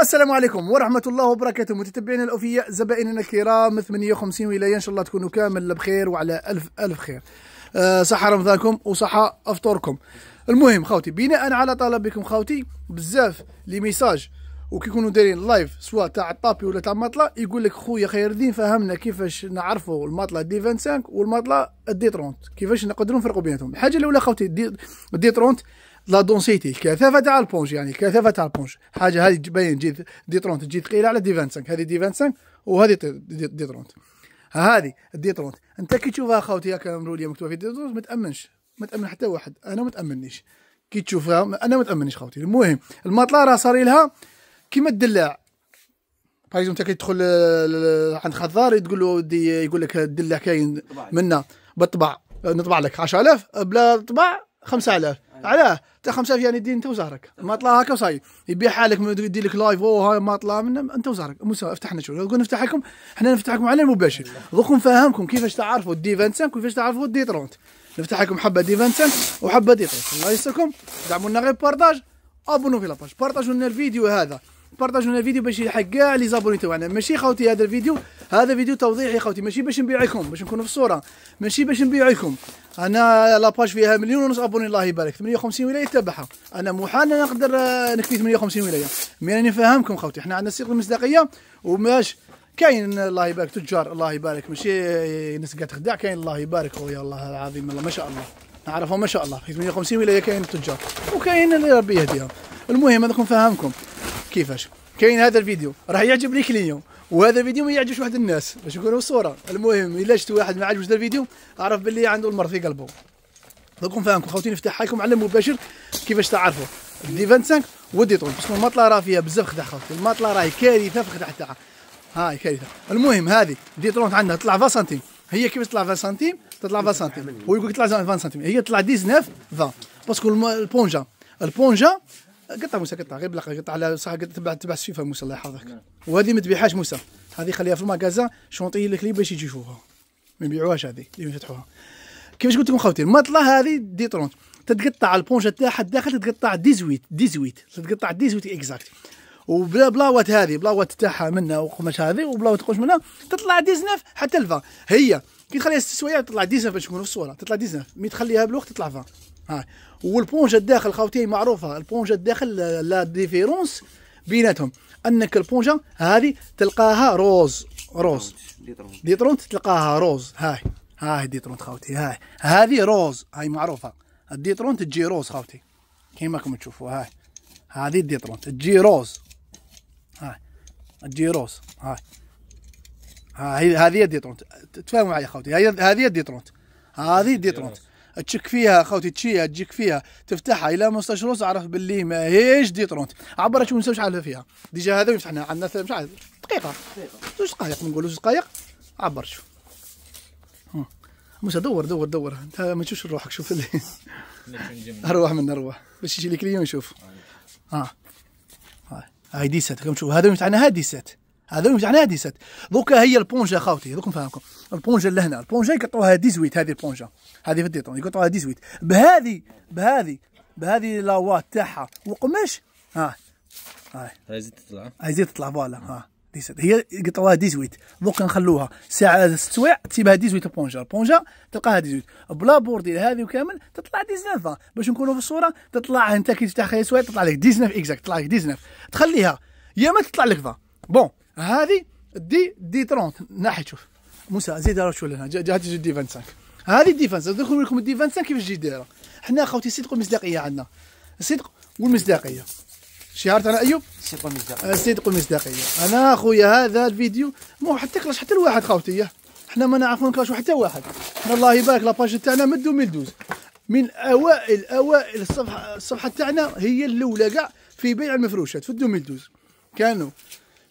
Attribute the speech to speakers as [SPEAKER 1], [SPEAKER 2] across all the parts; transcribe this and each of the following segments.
[SPEAKER 1] السلام عليكم ورحمة الله وبركاته متتبعينا الأوفياء زبائننا الكرام 58 ولاية إن شاء الله تكونوا كامل بخير وعلى ألف ألف خير أه صحة رمضانكم وصحة أفطوركم المهم خوتي بناء على طلبكم خوتي بزاف لي ميساج وكيكونوا دايرين لايف سواء تاع الطابي ولا تاع المطلة يقول لك خويا خير الدين فهمنا كيفاش نعرفوا المطلة دي 25 والمطلة دي 30 كيفاش نقدروا نفرقوا بيناتهم الحاجة الأولى خوتي دي, دي 30 لا دونسيتي الكثافه تاع البونج يعني الكثافه تاع البونج حاجه هذه باين تجي دي 30 تجي ثقيله على دي 25 هذه دي 25 وهذه دي 30 هذه دي 30 انت كي تشوفها خاوتي ياك مروليه مكتوبه في دي 30 ما تامنش ما تامن حتى واحد انا ما تامنيش كي تشوفها انا ما تامنيش خوتي المهم المطله راه صار لها كيما الدلاع باغ انت كي تدخل عند خضار تقول له ودي يقول لك الدلاع كاين منا بالطبع نطبع لك 10000 بلا طبع 5000 علاه تا 5000 يعني دير انت وزهرك ما طلع هكا وصاي يبيع حالك يدير لك لايف او هاي ما طلع منا انت وزهرك موسى افتحنا شو نقول نفتح لكم احنا نفتح لكم على المباشر دوك نفهمكم كيفاش تعرفوا دي 25 وكيفاش تعرفوا دي 30 نفتح لكم حبه دي 25 وحبه دي 30 الله يسركم دعموا لنا غير بارتاج ابونو في لاباج بارطاجوا لنا الفيديو هذا بارطاجوا لنا الفيديو باش يلحق كاع لي زابوني تاعنا ماشي خوتي هذا الفيديو هذا فيديو توضيحي خوتي ماشي باش نبيعكم باش نكونوا في الصوره ماشي باش نبيعكم انا لاباج فيها مليون ونص ابوني الله يبارك 58 ولايه تبعها انا محال انا نقدر آه، نكفي 58 ولايه مي راني نفهمكم خوتي احنا عندنا السوق المصداقيه وماش كاين الله يبارك تجار الله يبارك ماشي آه، ناس قاعد تخدع كاين الله يبارك خويا الله العظيم الله ما شاء الله نعرفهم ما شاء الله 58 ولايه كاين التجار وكاين اللي ربي يهديهم المهم هذاكم فاهمكم كيفاش كاين هذا الفيديو راح يعجب كل يوم وهذا الفيديو ما يعجبش واحد الناس باش يكونوا صوره المهم الا شفت واحد ما عجبش الفيديو اعرف باللي عنده المرض في قلبه دوك نفهمكم خوتي نفتح لكم على المباشر كيفاش تعرفوا دي 25 ودي طول باسكو الماطله راه فيها بزاف خدع خوتي الماطله راهي كارثه في الخدع تاعها هاي كارثه المهم هذه دي طول عندها تطلع 20 سنتيم هي كيفاش تطلع 20 سنتيم تطلع 20 سنتيم هو يقول لك تطلع 20 سنتيم هي تطلع 19 20 باسكو البونجا البونجا قطع موسى قطع غير بلاقي قطع على صح تبع تبع السيفه موسى الله يحفظك وهذه ما تبيعهاش موسى هذه خليها في المكازا شونطي لك لي باش يجي يشوفوها ما يبيعوهاش هذه اللي يفتحوها كيفاش قلت لكم خوتي المطله هذه دي طرونت تتقطع البونشه تاعها الداخل تتقطع 18 18 تتقطع 18 اكزاكت وبلا بلاوات هذه بلاوات تاعها منها وقماش هذه وبلاوات قماش منها تطلع 19 حتى ل 20 هي كي تخليها ست سوايع تطلع 19 باش نكونوا في الصوره تطلع 19 مي تخليها بالوقت تطلع 20 هاي والبونجه الداخل خوتي معروفه البونجه الداخل لا ديفيرونس بيناتهم انك البونجا هذه تلقاها روز روز دي ترونت تلقاها روز هاي هاي دي ترونت خوتي هاي هذه روز هاي معروفه ترونت تجي روز خوتي كيما راكم تشوفوا هاي هذه ترونت تجي روز هاي تجي روز هاي هاي هذه ترونت تفاهموا معايا خوتي هاي هذه ترونت هذه ترونت تشك فيها خوتي تشيها تجيك فيها تفتحها الى ما عرف باللي ما هيش دي ترونت عبر شو نسوي شحال فيها ديجا هذا يفتحنا عندنا مش عارف دقيقه زوج دقائق نقولوا زوج دقائق عبر شو موسى دور دور دور انت ما تشوفش روحك شوف اللي اروح من اروح باش يجي لك اليوم نشوف ها آه. هاي دي سات كم شوف هذا يفتحنا هاد دي سات هذول مش عنها 17 دوكا هي البونجا خاوتي دوك نفهمكم البونجا اللي هنا البونجا يقطعوها 18 هذه البونجا هذه في الديطون يقطعوها 18 بهذه بهذه بهذه لاوات تاعها وقماش ها هاي زيد تطلع هاي زيد تطلع فوالا ها هي قطعوها 18 دوكا نخلوها ساعه ست سوايع تسيبها 18 بونجا بونجا تلقاها 18 بلا بوردي هذه وكامل تطلع 19 باش نكونوا في الصوره تطلع انت كي تفتح خير سوايع تطلع لك 19 اكزاكت تطلع لك 19 تخليها يا ما تطلع لك 20 بون هذه دي دي 30 ناحي شوف موسى زيد راه شو لنا جات تجي دي 25 هذه الديفانس 25 ندخل لكم الدي 25 كيفاش جي دايره حنا خوتي الصدق والمصداقيه عندنا الصدق والمصداقيه شعار تاعنا ايوب الصدق والمصداقيه الصدق آه، والمصداقيه انا خويا هذا الفيديو مو حتى كلاش حتى الواحد خوتي حنا ما نعرفون كلاش حتى واحد حنا الله يبارك لاباج تاعنا من 2012 من اوائل اوائل الصفحه الصفحه تاعنا هي الاولى كاع في بيع المفروشات في 2012 كانوا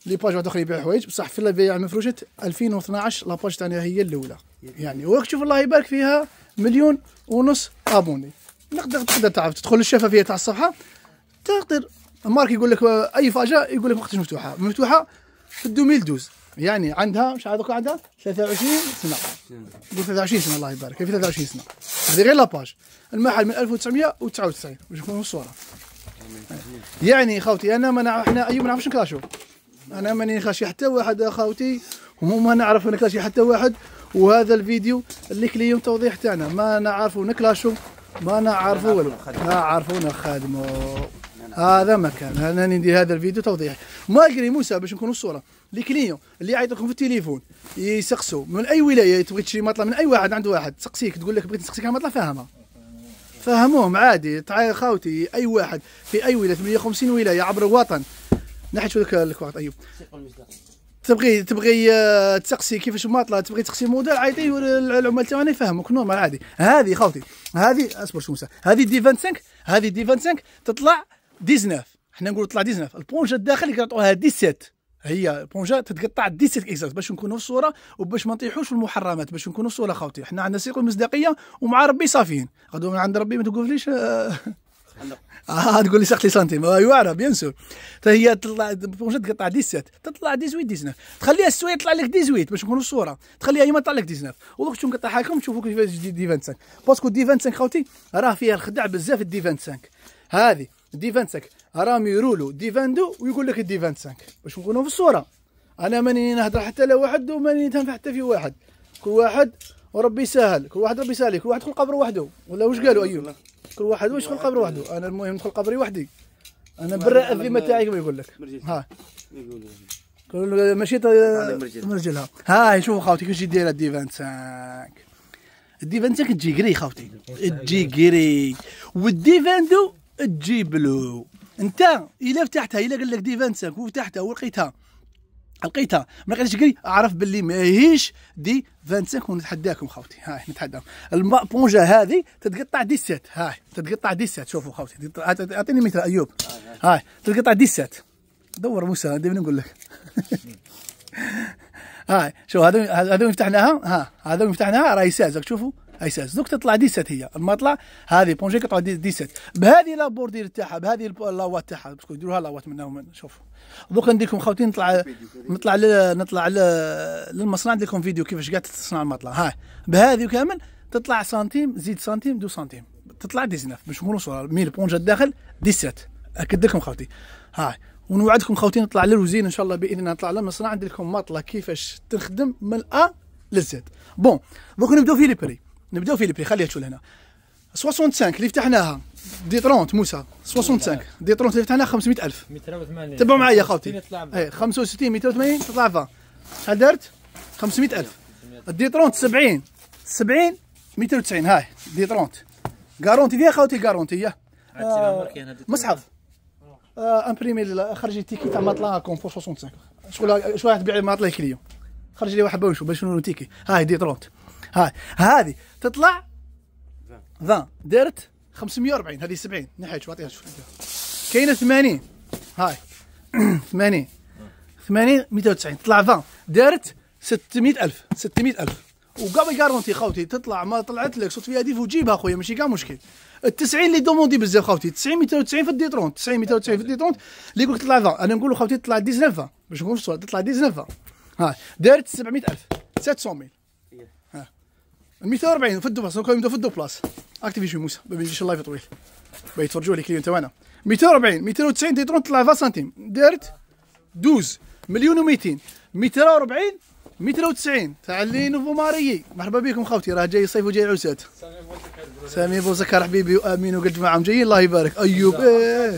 [SPEAKER 1] لي باج واحد اخر يبيع حوايج بصح في البيع مفروشات 2012 لاباج تاعنا هي الاولى يعني وراك تشوف الله يبارك فيها مليون ونص ابوني نقدر تقدر تعرف تدخل الشفافيه تاع الصفحه تقدر مارك يقول لك اي فاجاه يقول لك وقتاش مفتوحه مفتوحه في 2012 يعني عندها مش عارف عندها 23 سنه قول 23 سنه الله يبارك في 23 سنه هذه غير لاباج المحل من 1999 باش نكونوا الصوره يعني خوتي انا ما احنا اي ما نعرفش نكلاشو انا ماني خاشي حتى واحد اخاوتي وما نعرف انا كاشي حتى واحد وهذا الفيديو اللي كليون توضيح تاعنا ما نعرفوا نكلاشو ما نعرفوا والو عارفونا خادمو هذا مكان انا ندير هذا الفيديو توضيح قري موسى باش نكونوا الصوره لي كليون اللي يعيط لكم في التليفون يسقسوا من اي ولايه تبغي تشري مطلع من اي واحد عنده واحد تسقسيك تقول لك بغيت نسقسيك على مطلع فاهمه فهموهم عادي تعال خاوتي اي واحد في اي ولايه 58 ولايه عبر الوطن نحي شو لك الكواط ايوب تبغي تبغي آه، تسقسي كيفاش ما طلع تبغي تسقسي موديل عيطي العمال تاعنا انا نورمال عادي هذه خوتي هذه اصبر شو هذه دي 25 هذه دي 25 تطلع 19 حنا نقولوا تطلع 19 البونجا الداخل يقطعوها 17 هي بونجا تتقطع 17 اكزاكت باش نكونوا في الصوره وباش ما نطيحوش في المحرمات باش نكونوا في الصوره خاوتي حنا عندنا سيق المصداقيه ومع ربي صافيين غدوه من عند ربي ما تقوليش آه، اه تقول لي سقتي سنتيم ايوا بيان طيب، سور فهي تطلع مش تقطع 17 تطلع 18 19 تخليها السوية تطلع لك 18 باش نكونوا الصوره تخليها يما تطلع لك 19 وقت شو نقطعها لكم تشوفوا كيفاش دي 25 باسكو دي 25 خوتي راه فيها الخدع بزاف الدي 25 هذه دي 25 راهم يرولو دي 22 ويقول لك دي 25 باش نكونوا في الصوره انا ماني نهضر حتى لا واحد وماني نتهم حتى في واحد كل واحد وربي يسهل كل واحد ربي يسهل كل واحد خلقه وحده ولا واش قالوا ايوب كل واحد واش يدخل قبر وحده انا المهم ندخل قبري وحدي انا برا الذمه تاعي كما يقول لك ها يقول لك ماشي مرجلها هاي شوف خاوتي كيفاش دايره الديفان تاعك الدي تاعك تجي قري خاوتي تجي قري والدي دو تجي بلو انت الا فتحتها الا قال لك دي تاعك وفتحتها ولقيتها لقيتها ما لقيتش كري اعرف باللي ماهيش دي 25 ونتحداكم خوتي هاي نتحداكم البونجا هذه تتقطع 17 هاي تتقطع 17 شوفوا خوتي اعطيني مثال ايوب هاي تتقطع 17 دور موسى دائما نقول لك هاي شوف هذا هذا فتحناها ها هذا فتحناها راهي سازك شوفوا اي ساس دوك تطلع سات هي اما طلع هذه بونجي دي سات بهذه لابوردير تاعها بهذه لاوات تاعها باسكو يديروها لاوات من هنا شوف دوك نديكم خوتي نطلع نطلع ل... نطلع ل... للمصنع نديكم فيديو كيفاش قاعد تصنع المطلع هاي بهذه كامل تطلع سنتيم زيد سنتيم دو سنتيم تطلع 19 باش نوصل 100 بونجا الداخل 17 اكد لكم خوتي هاي ونوعدكم خوتي نطلع للوزين ان شاء الله باذن الله نطلع للمصنع ندير لكم مطله كيفاش تخدم من ا للزد بون دوك نبداو في لي بري نبداو في لي خليها تشول هنا 65 اللي فتحناها دي 30 موسى 65 دي 30 اللي فتحناها 500000 280 تبعوا معايا خوتي 65 280 إيه، تطلع 20 شحال دارت 500000 30 70 70 290 هاي 30 كارونتي ديال خوتي كارونتي ياه مصحف امبريمي خرج التيكي تاع ماطلا كونفور 65 شغل شو راح تبيع ماطلا كليون خرج لي واحد باش نشوف باش نورو تيكي هاي 30 هاي هذه تطلع ذا دارت 540 هذه 70 نحيها شو اعطيها شوف كاينه 80 هاي 80 80 290 تطلع 20 دارت 600000 600000 وقبل ما خوتي تطلع ما طلعت لك صوت فيها ديف وجيبها خويا ماشي كاع مشكل ال 90 اللي دوموندي بزاف خوتي 90 290 في الديترون 90 290 في الديترون اللي يقول لك تطلع 20 انا نقول خوتي تطلع 19 باش نكون في الصوره تطلع 19 ها دارت 700000 700000 240 في الدو بلس في الدو بلس اكتيفي شوي موسى ما بيجيش اللايف طويل بيتفرجوا لي كليون توانا 240 290 تيترون 3 سنتيم درت 12 مليون و200 240 290 تاع لي نوفو ماري مرحبا بكم خوتي راه جاي صيف وجاي عساد سامي بو زكر حبيبي وامين وقد معاهم جايين الله يبارك ايوب ايه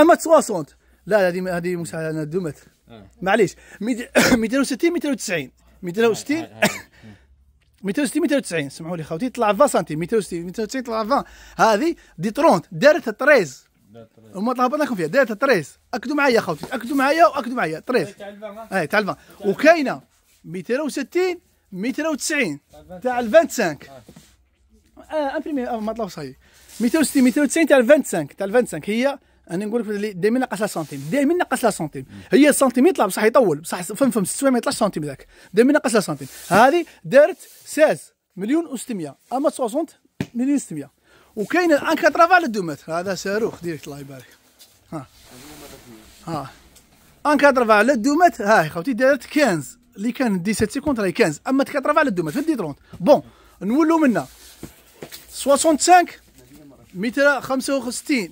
[SPEAKER 1] امات 60 لا هذه هذه مساعده دومت آه. معليش 260 290 260 260 290 سمحوا لي خوتي طلع 20 سنتيم 260 290 طلع 20 هذه دي 30 دارت 13 هما هبط لكم فيها دارت 13 اكدوا معايا خوتي اكدوا معايا واكدوا معايا 13 اي تاع 20 وكاينه 260 290 تاع 25 اه امبريمي آه، ما طلعوش صحيح 260 290 تاع 25 تاع 25 هي انا نقول لك دائما نقص لا سنتيم دائما نقص لا سنتيم هي السنتيم يطلع بصح يطول بصح فم فم ست ما يطلعش سنتيم ذاك دائما نقص لا سنتيم هذه دارت 16 مليون و600 اما 60 مليون و600 وكاين ان كاترافال على متر هذا صاروخ ديريكت الله يبارك ها ها ان كاترافال على متر ها هاي خوتي دارت 15 اللي كان 17 سيكوند راهي 15 اما كاترافال على متر في 30 بون نولوا منها 65 متر 65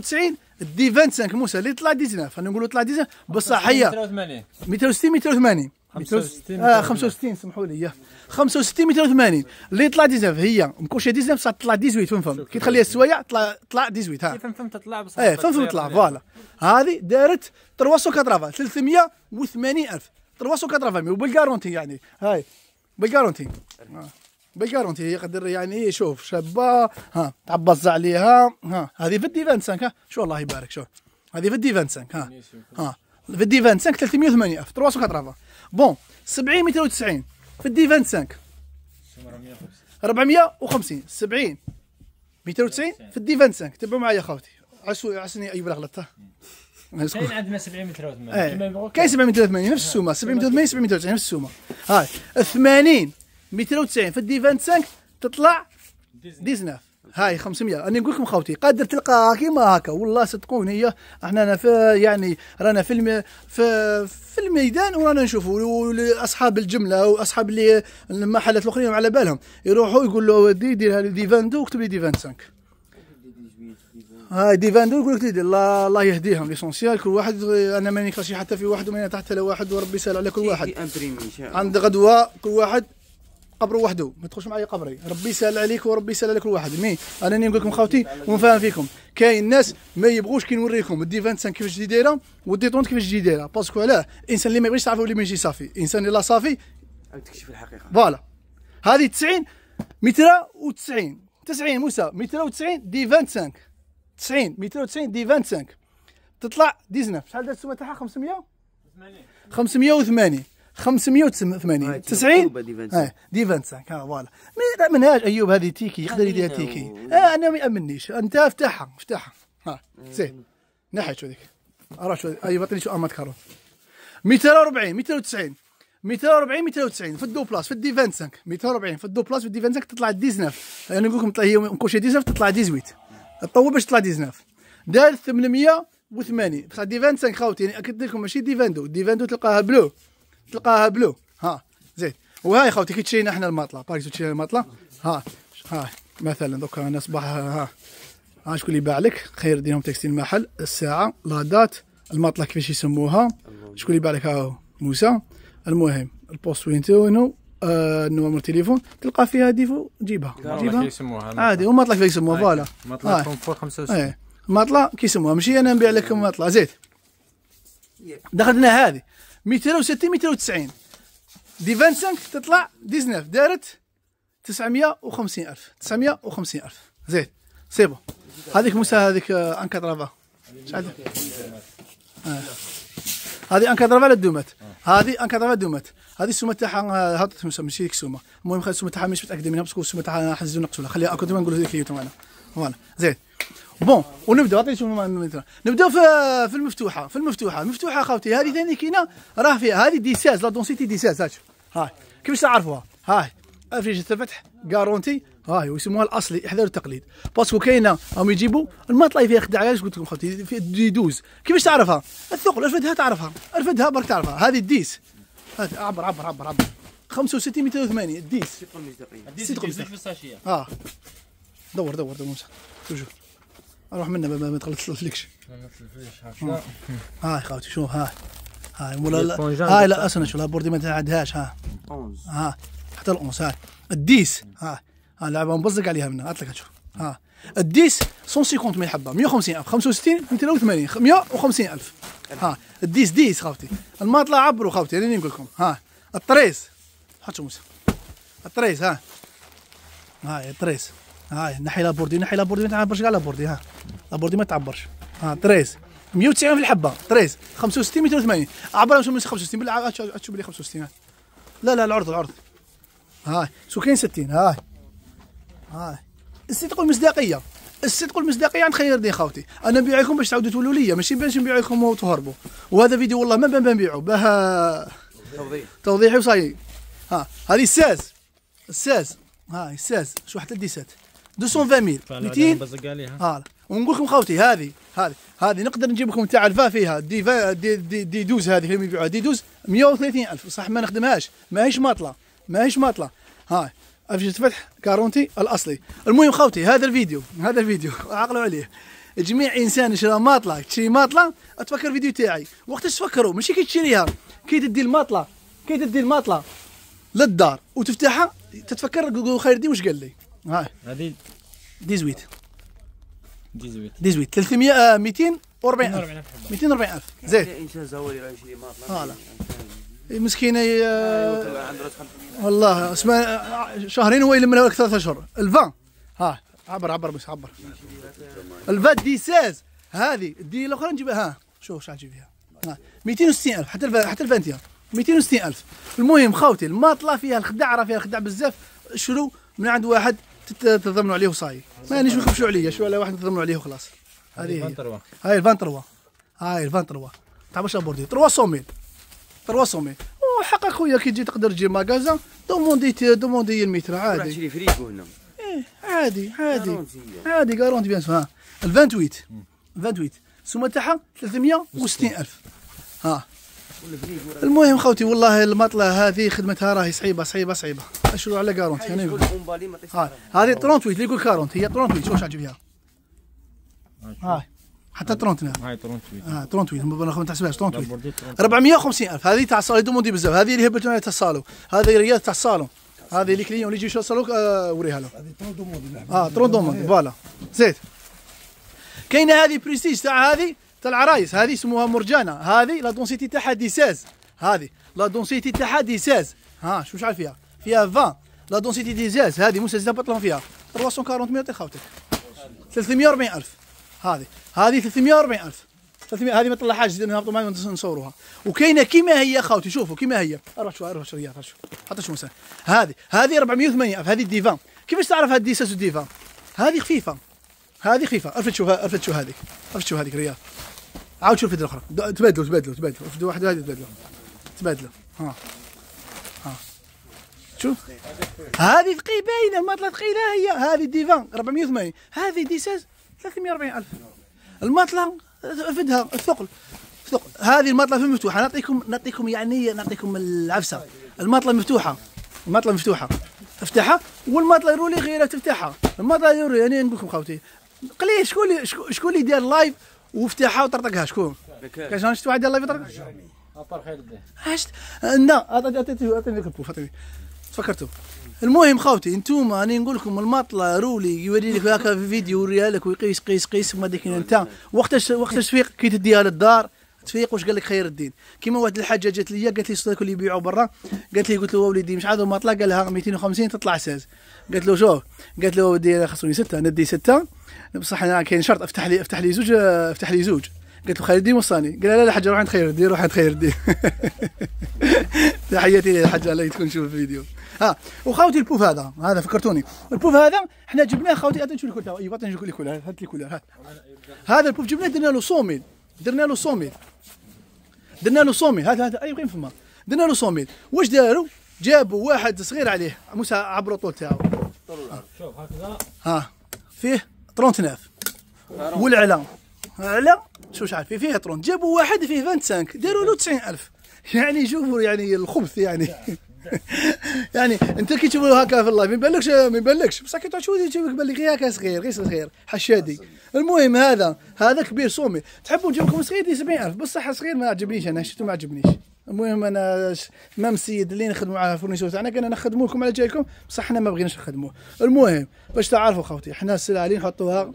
[SPEAKER 1] و90 دي 25 موسى اللي طلع 19 انا نقولوا طلع 19 بصح هي 260 280 65 اه 65 سمحوا لي 65 280 اللي طلع 19 هي مكوشي 19 بصح طلع 18 فهم فهم كي تخليها السوايع طلع طلع 18 ها فهم فهم تطلع بصح ايه فهم فهم تطلع فوالا هذه دارت 380 380 الف 380 وبالكارونتي يعني هاي بالكارونتي آه. بالكارونتي يقدر يعني إيه، شوف شابه ها تعبص عليها ها هذه في الدي 25 ها شو الله يبارك شو هذه في الدي 25 ها ها الدي 25 380 الف 380 بون 70 290 الدي 25 450 70 290 الدي 25 تبعوا معايا خاوتي عسو عسني اي بلا غلطت كاين عندنا 780 إيه. كاين 780 نفس السومه 780 790 نفس السومه هاي 80 290 في الدي 25 تطلع 19 هاي 500 انا نقول لكم خوتي قادر تلقاها كيما هكا والله صدقوني هي احنا في يعني رانا في المي في في الميدان ورانا نشوفوا اصحاب الجمله واصحاب اللي المحلات الاخرين على بالهم يروحوا يقولوا له دي ديرها لي دي 22 وكتب لي دي 25 هاي دي 22 يقول لك الله الله يهديهم ليسونسيال كل واحد انا ماني كاشي حتى في واحد وماني تحت لا واحد وربي يسهل على كل واحد عند غدوه كل واحد قبره وحده ما تدخلش معايا قبري ربي يسهل عليك وربي يسهل على كل واحد مي انا نقول لكم خوتي ونفهم فيكم كاين ناس ما يبغوش كي نوريكم الدي 25 كيفاش جديده دايره والدي 30 كيفاش جديده دايره باسكو علاه الانسان اللي ما يبغيش يعرف اللي ما يجي صافي الانسان اللي لا صافي تكشف الحقيقه فوالا هذه 90 متر و90 90 موسى متر و90 دي 25 90 متر و90 دي 25 تطلع 19 شحال دارت السومه تاعها 500 580 580 580 90 دي 25 اه فوالا مي منهاج ايوب هذه تيكي يقدر يديها تيكي اه انا ما يامنيش انت افتحها افتحها ها آه. زين نحيت شو ذيك ارى شو ايوب اعطيني شو امات كارون 240 290 240 290 في الدو بلاس في الدي 25 240 في الدو بلاس في الدي 25 تطلع 19 انا يعني نقول لكم هي كوشي 19 تطلع 18 طول باش تطلع 19 دار 880 دي 25 خاوتي يعني اكد لكم ماشي دي فاندو دي فاندو تلقاها بلو تلقاها بلو ها زيد وهاي خوتي كي تشرينا احنا المطلة باغي تشرينا المطلة ها ها مثلا دوكا انا صباح ها ها شكون اللي باع لك خير ديرهم تكستيل المحل الساعه لا دات كيفاش يسموها شكون اللي باع لك هاو موسى المهم البوست وين توينو آه نمر تليفون تلقى فيها ديفو جيبها جيبها عادي ومطلة كيفاش يسموها فوالا ماطله كونفور 65 مطلة كيسموها ماشي انا نبيع لكم مطلة زيد دخلنا هذه 260 290 دي 25 تطلع 19 دارت 950 الف 950 الف زيد سي هذيك موسى هذيك ان كاترافا هذه آه. ان كاترافا للدومات هذه ان كاترافا دومات هذه السومه تاعها هبطت آه، ماشي ديك السومه المهم السومه تاعها مش متاكد منها باسكو السومه تاعها حزونا قتلها خليها كنت نقول لك اليوتيوب انا فوالا زيد بون ونبداو اعطيتكم نبداو في في المفتوحه في المفتوحه المفتوحه خاوتي هذه ثاني كاينه راه فيها هذه دي 16 لا دونسيتي دي 16 هاي كيفاش تعرفوها هاي افريج الفتح كارونتي هاي ويسموها الاصلي احذروا التقليد باسكو كاينه هم يجيبوا المطلع فيها خدعه علاش قلت لكم خاوتي دي 12 كيفاش تعرفها الثقل الفدها تعرفها الفدها برك تعرفها هذه الديس عبر عبر عبر عبر 65 280 الديس 6 دقيقه الديس في الساشيه اه دور دور دور توجور روح منا ما تغلطش ما تلفلكش هاي خاوتي شوف هاي هاي مولا لا هاي لا اسنى شوف البوردي ما تعدهاش ها ها حتى الأونس هاي الديس ها ها لعبه مبزق عليها منا هات لك شوف ها الديس 150 ميل حبه 150 الف 65 280 150 الف ها الديس ديس خاوتي الماطله عبروا خاوتي راني نقول لكم ها الطريز حطوا موسى الطريز ها هاي الطريز هاي نحي لابوردي نحي لابوردي ما تعبرش كاع لابوردي ها لابوردي ما تعبرش ها 13 190 في الحبه 13 65 280 عبر 65 بالله تشوف لي 65 لا لا العرض العرض هاي شو كاين 60 هاي هاي الصدق والمصداقيه الصدق والمصداقيه عند خير دي خاوتي انا نبيع لكم باش تعاودوا تولوا ليا ماشي باش نبيع لكم وتهربوا وهذا فيديو والله ما نبيعوا باه توضيح توضيحي وصاي ها هذه الساز الساز هاي الساز شو حتى الديسات 220 آه. ونقول لكم خوتي هذه هذه هذه نقدر نجيب لكم تاع الفا فيها دي, فا دي, دي, دي دوز هذه اللي يبيعوها دي دوز 130000 صح ما نخدمهاش ماهيش ماطله ماهيش ماطله هاي افجد فتح كارونتي الاصلي المهم خوتي هذا الفيديو هذا الفيديو عقلوا عليه جميع انسان يشرى ماطله تشري ماطله تفكر الفيديو تاعي وقت تفكروا ماشي كي تشريها كي تدي الماطله كي تدي الماطله للدار وتفتحها تتفكر خير دي واش قال لي هاي 18 18 300 240 الف 240 الف زين انسان زوالي آه، والله اسمع آه، شهرين هو يلم لها ثلاث اشهر الفان ها عبر عبر بس عبر الفات دي 16 هذه دي الاخرى نجيبها ها شوف شحال نجيب فيها 260000 حتى الف حتى الفانتيا 260000 المهم خوتي ما طلع فيها الخدعه راه فيها الخدع بزاف شرو من عند واحد تنضمنوا عليه وصاي ما مانيش نخبشوا عليا شو على واحد تضمنوا عليه وخلاص هذه هي هاي الفان تروا هاي الفان تروا تاع باش ابوردي 300 300 وحق اخويا كي تجي تقدر تجي ماكازا دوموندي دوموندي المتر عادي تشري فريكو هنا ايه عادي عادي عادي كارونتي بيان سو ها ال 28 28 السومه تاعها 360000 ها المهم خوتي والله المطله هذه خدمتها راهي صعيبه صعيبه صعيبه اشرو على كارونت يعني هذه 38 اللي يقول كارونت هي 38 شوف شحال جبتها هاي حتى 30 نعم. هاي 38 اه 38 ما تحسبهاش 38 450 الف هذه تاع الصالون دوموندي بزاف هذه اللي هبت تاع الصالون هذه ريال تاع الصالون هذه اللي كليون اللي يجي يشري الصالون آه، وريها له هذه 30 دوموندي نعم. اه 30 دوموندي فوالا زيد كاينه هذه بريستيج تاع هذه تاع العرايس هذه اسمها مرجانه هذه لا دونسيتي تاعها 16 هذه لا دونسيتي تاعها 16 ها شوف شحال فيها فيها 20 لا دونسيتي دي 16 هذه مو زنبط بطلهم فيها 340 مليون خاوتك 340 الف هذه هذه 340 الف 300 هذه ما حاجه زيد نهبطوا معايا نصوروها وكاينه كيما هي خاوتي شوفوا كيما هي اروح شوف اروح شوف رياض شوف حط شو هذه هذه 480 الف هذه الديفان كيفاش تعرف هذه ديساس وديفان هذه خفيفه هذه خفيفه ارفد شوف ارفد شوف هذيك ارفد شوف هذيك الرياض عاود شوف الفدله الاخرى تبادلوا تبادلوا تبادلوا ارفدوا واحد هذه تبادلوا تبادلوا ها ها شوف هذه ثقيل باينه الماطله ثقيله هي هذه ديفان 480 هذه ديساز 16 340000 الماطله افدها الثقل الثقل هذه الماطله في مفتوحه نعطيكم نعطيكم يعني نعطيكم العفسه الماطله مفتوحه الماطله مفتوحه افتحها والماطله رولي غير تفتحها الماطله رولي يعني نقول لكم خوتي قليل شكون شكون اللي دار لايف وفتحها وطرطقها شكون؟ كان شفت واحد داير لايف يطرطق؟ عشت لا عطيتو عطيني البوف عطيني تفكرتو المهم خاوتي انتم راني نقول لكم المطلة رولي يوري لك هكا في فيديو يوري لك ويقيس قيس قيس ما ديك انت وقتاش وقتاش تفيق كي تديها للدار تفيق واش قال لك خير الدين كيما واحد الحاجه جات ليا قالت لي صدق اللي يبيعوا برا قالت لي قلت له وليدي مش عاد المطلة قال لها 250 تطلع 16 قالت له شوف قالت له ودي خاصني سته ندي سته بصح انا كاين شرط افتح لي افتح لي زوج آه، افتح لي زوج قلت له الدين وصاني قال لا لا حاج روح عند خير الدين روح عند خير الدين تحياتي للحاج الله تكون تشوف الفيديو ها وخاوتي البوف هذا هذا فكرتوني البوف هذا حنا جبناه خاوتي شو نشوف الكل ايوا نشوف الكل هات الكل هات هذا البوف جبناه درنا له صوميل درنا له صوميل درنا له صوميل هذا هذا اي أيوة، غير فما درنا له صوميل واش داروا جابوا واحد صغير عليه موسى عبر الطول تاعو شوف هكذا ها فيه 39 والعلى على شو شحال فيه فيه 30 جابوا واحد فيه 25 داروا له 90000 يعني شوفوا يعني الخبث يعني يعني انت كي تشوف هكا في اللايف ما يبانلكش ما يبانلكش بصح كي تشوف تجيبك بالك غير هكا صغير غير صغير حشادي المهم هذا هذا كبير صومي تحبوا نجيب لكم صغير 70000 بصح صغير ما عجبنيش انا شفته ما عجبنيش المهم انا مام سيد اللي نخدموا معاه الفورنيسور تاعنا كنا نخدموا لكم على جايكم بصح حنا ما بغيناش نخدموه المهم باش تعرفوا خوتي حنا السلعه اللي نحطوها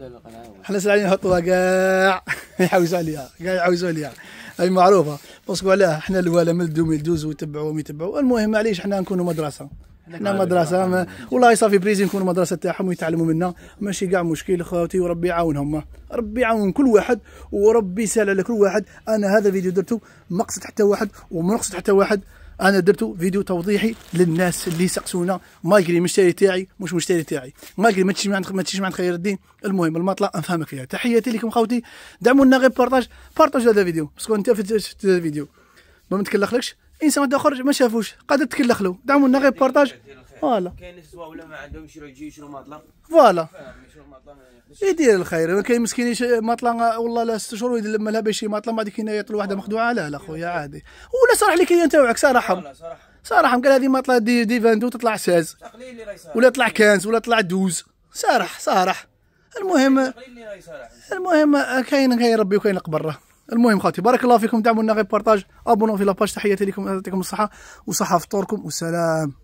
[SPEAKER 1] حنا السلعه اللي نحطوها كاع يحوزوا عليها كاع يحوزوا عليها هاي معروفه باسكو علاه حنا الواله من 2012 ويتبعوا يتبعوا المهم معليش حنا نكونوا مدرسه حنا مدرسه ما والله صافي بريزي نكونوا مدرسه تاعهم ويتعلموا منا ماشي كاع مشكل خواتي وربي يعاونهم ربي يعاون كل واحد وربي يسهل على كل واحد انا هذا فيديو درته ما قصد حتى واحد وما نقصد حتى واحد انا درته فيديو توضيحي للناس اللي سقسونا ماجري مشتري تاعي مش مشتري تاعي ماجري ما تجيش مع ما تشيش مع خير الدين المهم المطلع نفهمك فيها تحياتي لكم خوتي دعمونا غير بارطاج بارطاج هذا الفيديو باسكو انت شفت هذا الفيديو ما متكلخلكش انسان واحد اخر ما شافوش قادر تكلخ له دعموا لنا غير بارطاج فوالا كاين ناس ولا ما عندهمش يروح يجي يشرو مطلع فوالا يدير الخير كاين مسكين مطلع والله لا ست شهور يلم لها باش مطلع بعد كي يطلع واحده مخدوعه لا لا خويا عادي ولا صرح لك هي نتاوعك صراحه صراحه قال هذه مطلع دي دي فاندو تطلع ساز ولا طلع كانز ولا طلع دوز صرح صرح المهم المهم كاين كاين ربي وكاين قبره المهم خاطي بارك الله فيكم دعمونا غير بارتاج ابونو في لاباج تحياتي لكم يعطيكم الصحه وصحه فطوركم وسلام